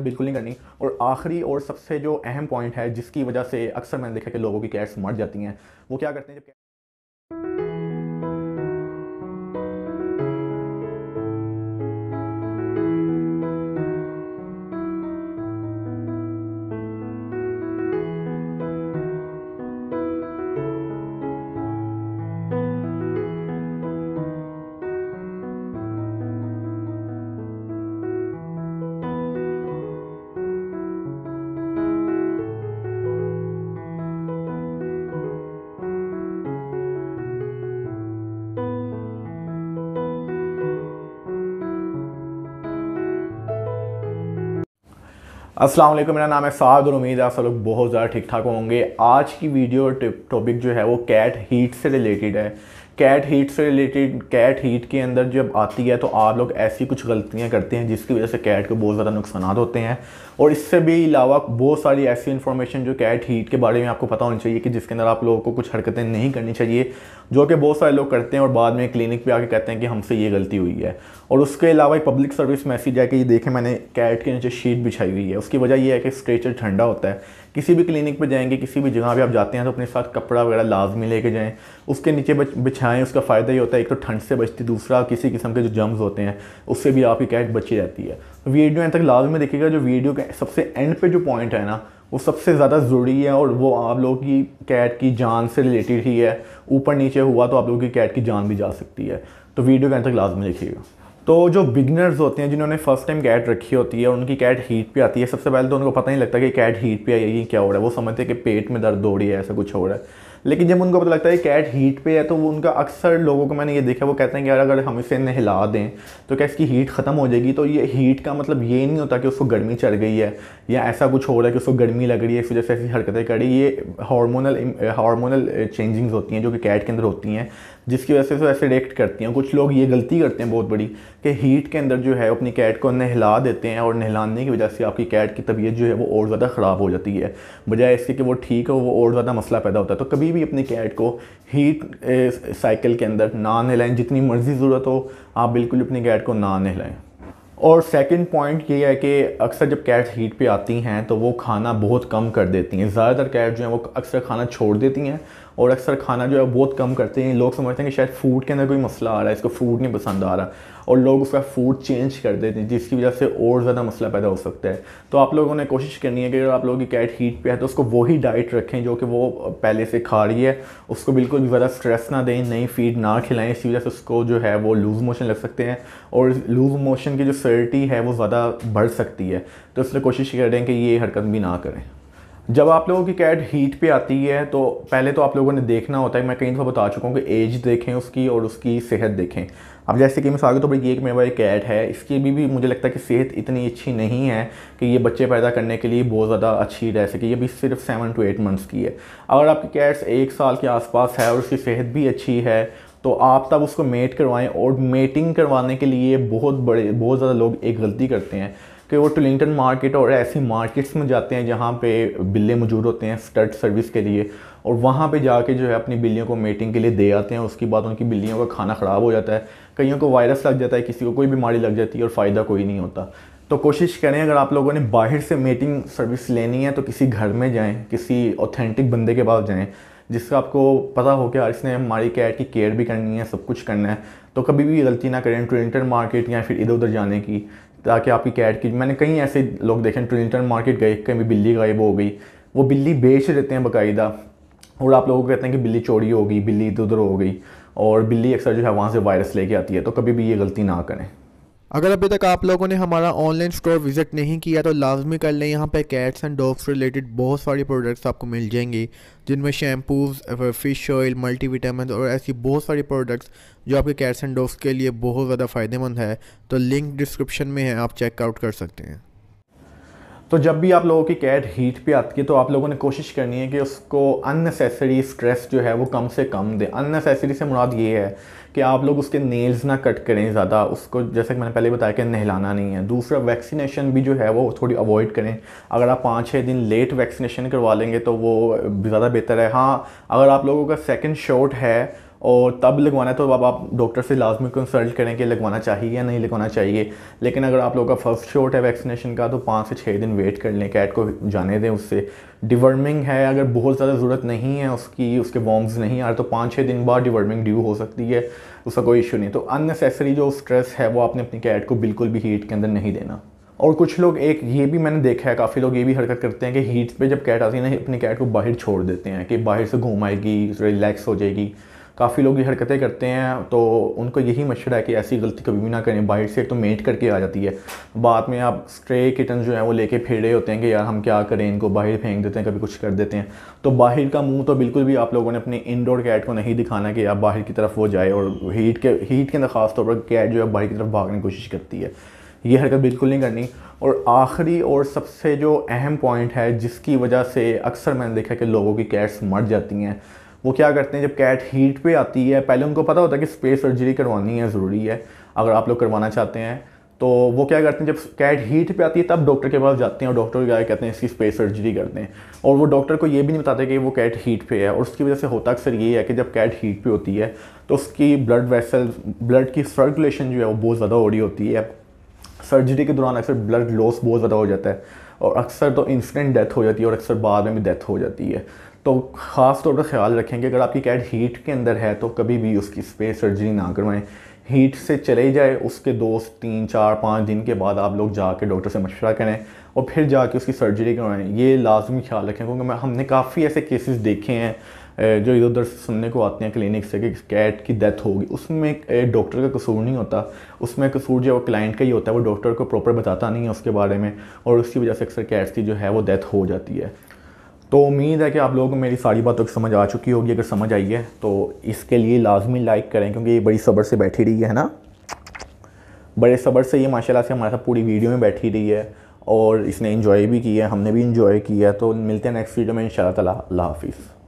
बिल्कुल नहीं करनी और आखिरी और सबसे जो अहम पॉइंट है जिसकी वजह से अक्सर मैंने देखा कि लोगों की कैट्स मर जाती हैं वो क्या करते हैं जब असलम मेरा नाम है साद और उम्मीद है आप सब लोग बहुत ज़्यादा ठीक ठाक होंगे आज की वीडियो टॉपिक जो है वो कैट हीट से रिलेटेड है कैट हीट से रिलेटेड कैट हीट के अंदर जब आती है तो आप लोग ऐसी कुछ गलतियां करते हैं जिसकी वजह से कैट को बहुत ज़्यादा नुकसान होते हैं और इससे भी अलावा बहुत सारी ऐसी इन्फॉर्मेशन जो कैट हीट के बारे में आपको पता होनी चाहिए कि जिसके अंदर आप लोगों को कुछ हरकतें नहीं करनी चाहिए जो कि बहुत सारे लोग करते हैं और बाद में क्लिनिक पर आके कहते हैं कि हमसे ये गलती हुई है और उसके अलावा एक पब्लिक सर्विस मैसेज है कि ये देखें मैंने कैट के नीचे शीट बिछाई हुई है उसकी वजह यह है कि स्ट्रेचर ठंडा होता है किसी भी क्लिनिक पे जाएंगे किसी भी जगह पर आप जाते हैं तो अपने साथ कपड़ा वगैरह लाजमी लेके जाएं उसके नीचे बिछाएं उसका फ़ायदा ये होता है एक तो ठंड से बचती दूसरा किसी किस्म के जो जम्स होते हैं उससे भी आपकी कैट बची रहती है वीडियो एंड तक लाजमी देखिएगा जो वीडियो के सबसे एंड पे जो पॉइंट है ना वो सबसे ज़्यादा ज़रूरी है और वो आप लोगों की कैट की जान से रिलेटेड ही है ऊपर नीचे हुआ तो आप लोगों की कैट की जान भी जा सकती है तो वीडियो के एंड तक लाजमी देखिएगा तो जो बिगनर्स होते हैं जिन्होंने फर्स्ट टाइम कैट रखी होती है और उनकी कैट हीट पे आती है सबसे पहले तो उनको पता नहीं लगता कि कैट हीट पे आई है ये क्या हो रहा है वो समझते हैं कि पेट में दर्द हो रही है ऐसा कुछ हो रहा है लेकिन जब उनको पता लगता है कि कैट हीट पे है तो वो उनका अक्सर लोगों को मैंने ये देखा वो कहते हैं कि यार अगर हम इसे नहला दें तो क्या इसकी हीट ख़त्म हो जाएगी तो ये हीट का मतलब ये नहीं होता कि उसको गर्मी चढ़ गई है या ऐसा कुछ हो रहा है कि उसको गर्मी लग रही है इस वजह से ऐसी हरकतें करी ये हार्मोनल हार्मोनल चेंजिंग्स होती हैं जो कि कैट के अंदर होती हैं जिसकी वजह से वो ऐसे रिएक्ट करती हैं कुछ लोग ये गलती करते हैं बहुत बड़ी कि हीट के अंदर जो है अपनी कैट को नहला देते हैं और नहलाने की वजह से आपकी कैट की तबीयत जो है वो और ज़्यादा ख़राब हो जाती है बजाय इसके कि वो ठीक हो वो और ज़्यादा मसला पैदा होता है तो कभी भी अपनी कैट को हीट साइकिल के अंदर ना नहलाएं जितनी मर्ज़ी ज़रूरत हो आप बिल्कुल अपनी कैट को ना नहलाएं और सेकंड पॉइंट ये है कि अक्सर जब कैट्स हीट पे आती हैं तो वो खाना बहुत कम कर देती हैं ज़्यादातर कैट जो हैं वो अक्सर खाना छोड़ देती हैं और अक्सर खाना जो है बहुत कम करते हैं लोग समझते हैं कि शायद फूड के अंदर कोई मसला आ रहा है इसको फूड नहीं पसंद आ रहा और लोग उसका फूड चेंज कर देते हैं जिसकी वजह से और ज़्यादा मसला पैदा हो सकता है तो आप लोगों ने कोशिश करनी है कि अगर आप लोगों की कैट हीट पे है तो उसको वही डाइट रखें जो कि वो पहले से खा रही है उसको बिल्कुल भी ज़्यादा स्ट्रेस ना दें नई फीड ना खिलाएं इसी वजह से उसको जो है वो लूज़ मोशन लग सकते हैं और लूज़ मोशन की जो सर्टी है वो ज़्यादा बढ़ सकती है तो इसलिए कोशिश करें कि ये हरकत भी ना करें जब आप लोगों की कैट हीट पे आती है तो पहले तो आप लोगों ने देखना होता है मैं कई दफ़ा बता चुका हूँ कि एज देखें उसकी और उसकी सेहत देखें अब जैसे कि मिसाल के तौर तो पर ये एक मेरा एक कैट है इसकी भी भी मुझे लगता है कि सेहत इतनी अच्छी नहीं है कि ये बच्चे पैदा करने के लिए बहुत ज़्यादा अच्छी रह सके ये भी सिर्फ सेवन टू एट मंथ्स की है अगर आपकी कैट्स एक साल के आसपास है और उसकी सेहत भी अच्छी है तो आप तब उसको मेट करवाएं और मेटिंग करवाने के लिए बहुत बड़े बहुत ज़्यादा लोग एक गलती करते हैं कि वो टलिंगटन मार्केट और ऐसे मार्केट्स में जाते हैं जहाँ पे बिल्ले मौजूद होते हैं स्टड सर्विस के लिए और वहाँ पे जाके जो है अपनी बिल्लियों को मेटिंग के लिए दे आते हैं उसके बाद उनकी बिल्लियों का खाना ख़राब हो जाता है कईयों को वायरस लग जाता है किसी को कोई बीमारी लग जाती है और फ़ायदा कोई नहीं होता तो कोशिश करें अगर आप लोगों ने बाहर से मेटिंग सर्विस लेनी है तो किसी घर में जाएँ किसी ऑथेंटिक बंदे के पास जाएँ जिसका आपको पता हो कि यार इसने हमारी कैट की केयर भी करनी है सब कुछ करना है तो कभी भी गलती ना करें ट्रेंटर मार्केट या फिर इधर उधर जाने की ताकि आपकी कैट की मैंने कहीं ऐसे लोग देखे ट्रिलिंगटन मार्केट गए कहीं बिल्ली गायब हो गई वो बिल्ली बेच देते हैं बाकायदा और आप लोगों को कहते हैं कि बिल्ली चोरी हो गई बिल्ली इधर उधर हो गई और बिल्ली अक्सर जो है वहाँ से वायरस लेके आती है तो कभी भी ये गलती ना करें अगर अभी तक आप लोगों ने हमारा ऑनलाइन स्टोर विजिट नहीं किया तो लाजमी कर लें यहाँ पे कैट्स एंड डॉग्स रिलेटेड बहुत सारी प्रोडक्ट्स आपको मिल जाएंगी जिनमें शैम्पूज फिश ऑयल मल्टीविटामिन और ऐसी बहुत सारी प्रोडक्ट्स जो आपके कैट्स एंड डॉग्स के लिए बहुत ज़्यादा फ़ायदेमंद है तो लिंक डिस्क्रिप्शन में है आप चेकआउट कर सकते हैं तो जब भी आप लोगों की कैट हीट पे आती है तो आप लोगों ने कोशिश करनी है कि उसको अननेसेसरी स्ट्रेस जो है वो कम से कम दें अननेसेसरी से मुराद ये है कि आप लोग उसके नेल्स ना कट करें ज़्यादा उसको जैसे कि मैंने पहले बताया कि नहलाना नहीं है दूसरा वैक्सीनेशन भी जो है वो थोड़ी अवॉइड करें अगर आप पाँच छः दिन लेट वैक्सीनेशन करवा लेंगे तो वो ज़्यादा बेहतर है हाँ अगर आप लोगों का सेकेंड शॉट है और तब लगवाना है तो अब आप डॉक्टर से लाजमी कंसल्ट करें कि लगवाना चाहिए या नहीं लगवाना चाहिए लेकिन अगर आप लोगों का फर्स्ट शॉट है वैक्सीनेशन का तो पाँच से छः दिन वेट कर लें कैट को जाने दें उससे डिवर्मिंग है अगर बहुत ज़्यादा ज़रूरत नहीं है उसकी उसके वॉम्स नहीं आ रहे तो पाँच छः दिन बाद डिवर्मिंग ड्यू हो सकती है उसका कोई इशू नहीं तो अननेसेसरी जो स्ट्रेस है वो आपने अपनी कैट को बिल्कुल भी हीट के अंदर नहीं देना और कुछ लोग एक ये भी मैंने देखा है काफ़ी लोग ये भी हरकत करते हैं कि हीट पे जब कैट आती है ना अपनी कैट को बाहर छोड़ देते हैं कि बाहर से घूम आएगी रिलैक्स हो जाएगी काफ़ी लोग ये हरकतें करते हैं तो उनको यही मशवरा है कि ऐसी गलती कभी भी ना करें बाहर से एक तो मेट करके आ जाती है बाद में आप स्ट्रे किटन जो है वो लेके फेर रहे होते हैं कि यार हम क्या करें इनको बाहर फेंक देते हैं कभी कुछ कर देते हैं तो बाहर का मुँह तो बिल्कुल भी आप लोगों ने अपने इनडोर कैट को नहीं दिखाना कि आप बाहर की तरफ वो जाए और हीट के हीट के अंदर खास तौर पर कैट जो है बाहर की तरफ भागने की कोशिश करती है ये हरकत बिल्कुल नहीं करनी और आखिरी और सबसे जो अहम पॉइंट है जिसकी वजह से अक्सर मैंने देखा कि लोगों की कैट्स मर जाती हैं वो क्या करते हैं जब कैट हीट पे आती है पहले उनको पता होता है कि स्पेस सर्जरी करवानी है ज़रूरी है अगर आप लोग करवाना चाहते हैं तो वो क्या करते हैं जब कैट हीट पे आती है तब डॉक्टर के पास जाते हैं और डॉक्टर क्या कहते हैं इसकी स्पेस सर्जरी करते हैं और वो डॉक्टर को ये भी नहीं बताते कि वो कैट हीट पे है और उसकी वजह से होता अक्सर ये है कि जब कैट हीट पे होती है तो उसकी ब्लड वेसल ब्लड की सर्कुलेशन जो है वो बहुत ज़्यादा हो रही होती है सर्जरी के दौरान अक्सर ब्लड लॉस बहुत ज़्यादा हो जाता है और अक्सर तो इंस्टेंट डेथ हो जाती है और अक्सर बाद में भी डेथ हो जाती है तो ख़ास तौर पर ख्याल रखें कि अगर आपकी कैट हीट के अंदर है तो कभी भी उसकी स्पेस सर्जरी ना करवाएं हीट से चले जाए उसके दो तीन चार पाँच दिन के बाद आप लोग जाके डॉक्टर से मशवरा करें और फिर जाके उसकी सर्जरी करवाएं ये लाजमी ख्याल रखें क्योंकि मैं हमने काफ़ी ऐसे केसेस देखे हैं जो इधर उधर सुनने को आते हैं क्लिनिक से कि कैट की डेथ होगी उसमें डॉक्टर का कसूर नहीं होता उसमें कसूर जो है वो क्लाइंट का ही होता है वो डॉक्टर को प्रॉपर बताता नहीं है उसके बारे में और उसकी वजह से अक्सर कैट्स की जो है वो डेथ हो जाती है तो उम्मीद है कि आप लोगों को मेरी सारी बातों की समझ आ चुकी होगी अगर समझ आई है तो इसके लिए लाजमी लाइक करें क्योंकि ये बड़ी सब्र से बैठी रही है ना बड़े सब्र से ये माशाल्लाह से हमारे साथ पूरी वीडियो में बैठी रही है और इसने इन्जॉय भी किया है हमने भी इन्जॉय किया है तो मिलते हैं नेक्स्ट वीडियो में इन शाला अल्लाह हाफिज़